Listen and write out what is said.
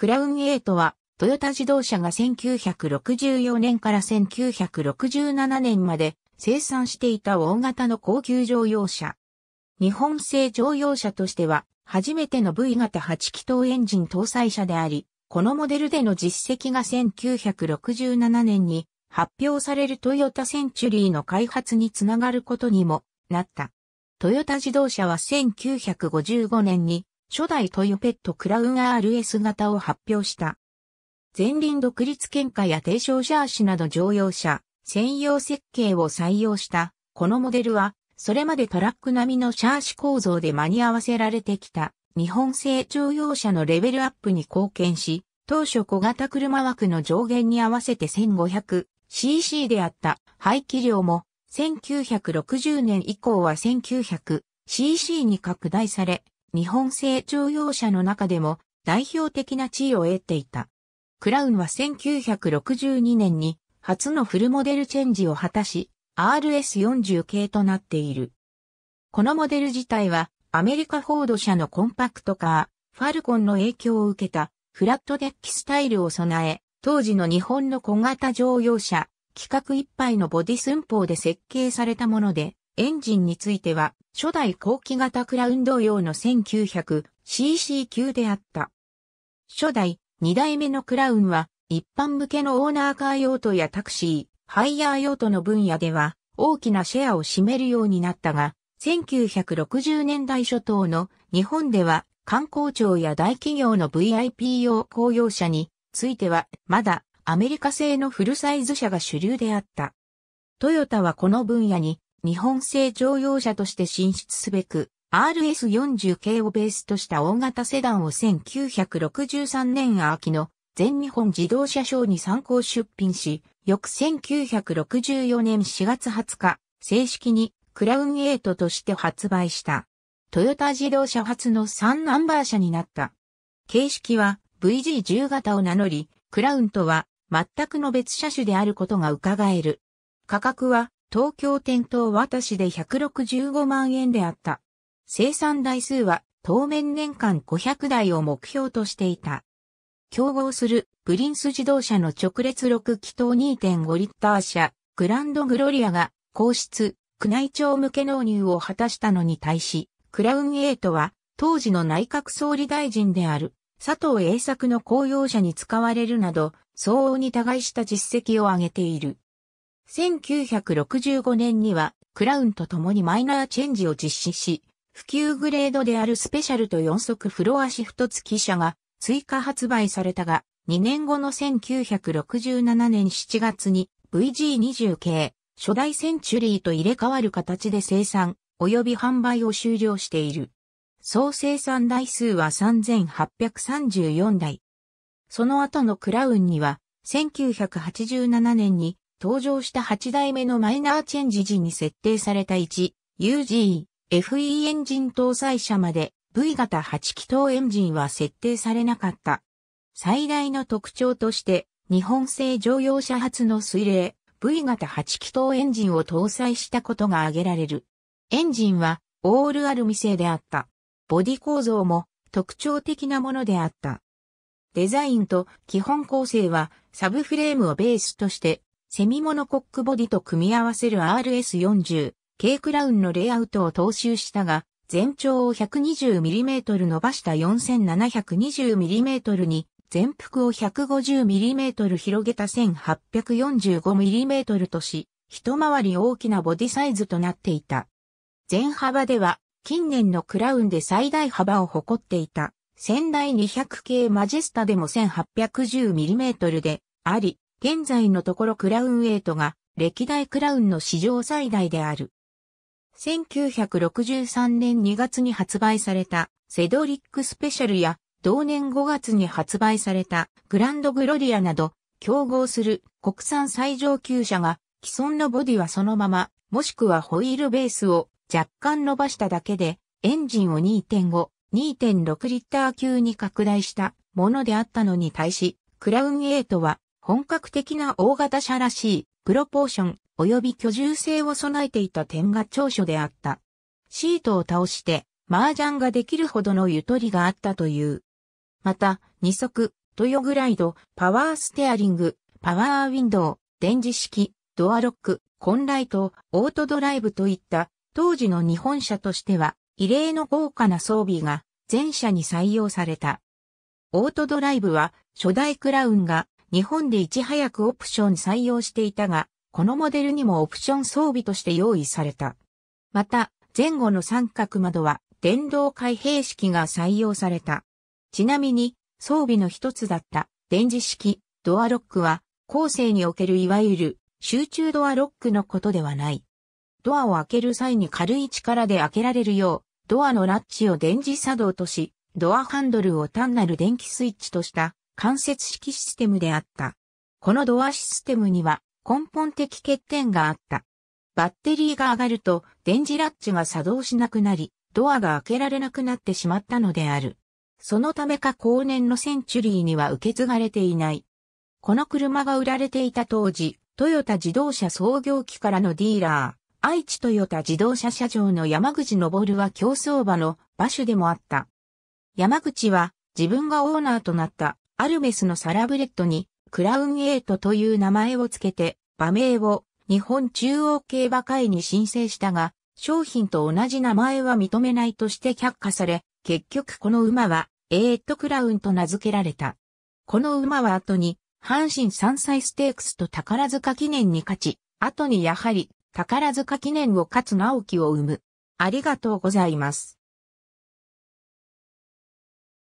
クラウン8は、トヨタ自動車が1964年から1967年まで生産していた大型の高級乗用車。日本製乗用車としては、初めての V 型8気筒エンジン搭載車であり、このモデルでの実績が1967年に発表されるトヨタセンチュリーの開発につながることにもなった。トヨタ自動車は1955年に初代トヨペットクラウン RS 型を発表した。前輪独立喧嘩や低床ーシなど乗用車、専用設計を採用した、このモデルは、それまでトラック並みのシャーシ構造で間に合わせられてきた、日本製乗用車のレベルアップに貢献し、当初小型車枠の上限に合わせて 1500cc であった排気量も、1960年以降は 1900cc に拡大され、日本製乗用車の中でも代表的な地位を得ていた。クラウンは1962年に初のフルモデルチェンジを果たし、RS40 系となっている。このモデル自体はアメリカフォード社のコンパクトカー、ファルコンの影響を受けたフラットデッキスタイルを備え、当時の日本の小型乗用車、規格いっぱいのボディ寸法で設計されたもので、エンジンについては、初代後期型クラウン同様の 1900cc 級であった。初代、2代目のクラウンは、一般向けのオーナーカー用途やタクシー、ハイヤー用途の分野では、大きなシェアを占めるようになったが、1960年代初頭の日本では観光庁や大企業の VIP 用公用車についてはまだアメリカ製のフルサイズ車が主流であった。トヨタはこの分野に日本製乗用車として進出すべく、RS40 系をベースとした大型セダンを1963年秋の全日本自動車賞に参考出品し、翌1964年4月20日、正式にクラウン8として発売した。トヨタ自動車初の3ナンバー車になった。形式は VG10 型を名乗り、クラウンとは全くの別車種であることが伺える。価格は東京店頭渡しで165万円であった。生産台数は当面年間500台を目標としていた。競合するプリンス自動車の直列6気筒2.5リッター車グランドグロリアが皇室宮内庁向け納入を果たしたのに対し、クラウンエイトは当時の内閣総理大臣である佐藤栄作の公用車に使われるなど、相応に互いした実績を上げている。1965年には、クラウンと共にマイナーチェンジを実施し、普及グレードであるスペシャルと4速フロアシフト付き車が追加発売されたが、2年後の1967年7月に VG20 系初代センチュリーと入れ替わる形で生産及び販売を終了している。総生産台数は3834台。その後のクラウンには1987年に登場した8代目のマイナーチェンジ時に設定された 1UG、FE エンジン搭載車まで V 型8気筒エンジンは設定されなかった。最大の特徴として、日本製乗用車発の水冷 V 型8気筒エンジンを搭載したことが挙げられる。エンジンはオールアルミ製であった。ボディ構造も特徴的なものであった。デザインと基本構成はサブフレームをベースとしてセミモノコックボディと組み合わせる RS40、K クラウンのレイアウトを踏襲したが、全長を 120mm 伸ばした 4720mm に、全幅を 150mm 広げた 1845mm とし、一回り大きなボディサイズとなっていた。全幅では、近年のクラウンで最大幅を誇っていた、仙台200系マジェスタでも 1810mm であり、現在のところクラウン8が歴代クラウンの史上最大である。1963年2月に発売されたセドリックスペシャルや同年5月に発売されたグランドグロリアなど競合する国産最上級車が既存のボディはそのままもしくはホイールベースを若干伸ばしただけでエンジンを2.5、2.6リッター級に拡大したものであったのに対しクラウン8は本格的な大型車らしい、プロポーション、及び居住性を備えていた点が長所であった。シートを倒して、麻雀ができるほどのゆとりがあったという。また、二足、トヨグライド、パワーステアリング、パワーウィンドウ、電磁式、ドアロック、コンライト、オートドライブといった、当時の日本車としては、異例の豪華な装備が、全車に採用された。オートドライブは、初代クラウンが日本でいち早くオプション採用していたが、このモデルにもオプション装備として用意された。また、前後の三角窓は電動開閉式が採用された。ちなみに、装備の一つだった電磁式ドアロックは、後世におけるいわゆる集中ドアロックのことではない。ドアを開ける際に軽い力で開けられるよう、ドアのラッチを電磁作動とし、ドアハンドルを単なる電気スイッチとした間接式システムであった。このドアシステムには根本的欠点があった。バッテリーが上がると電磁ラッチが作動しなくなり、ドアが開けられなくなってしまったのである。そのためか後年のセンチュリーには受け継がれていない。この車が売られていた当時、トヨタ自動車創業期からのディーラー、愛知トヨタ自動車社長の山口昇は競走馬の馬主でもあった。山口は自分がオーナーとなったアルメスのサラブレッドに、クラウンエイトという名前を付けて、馬名を日本中央競馬会に申請したが、商品と同じ名前は認めないとして却下され、結局この馬は、エイトクラウンと名付けられた。この馬は後に、阪神山歳ステークスと宝塚記念に勝ち、後にやはり、宝塚記念を勝つ直樹を生む。ありがとうございます。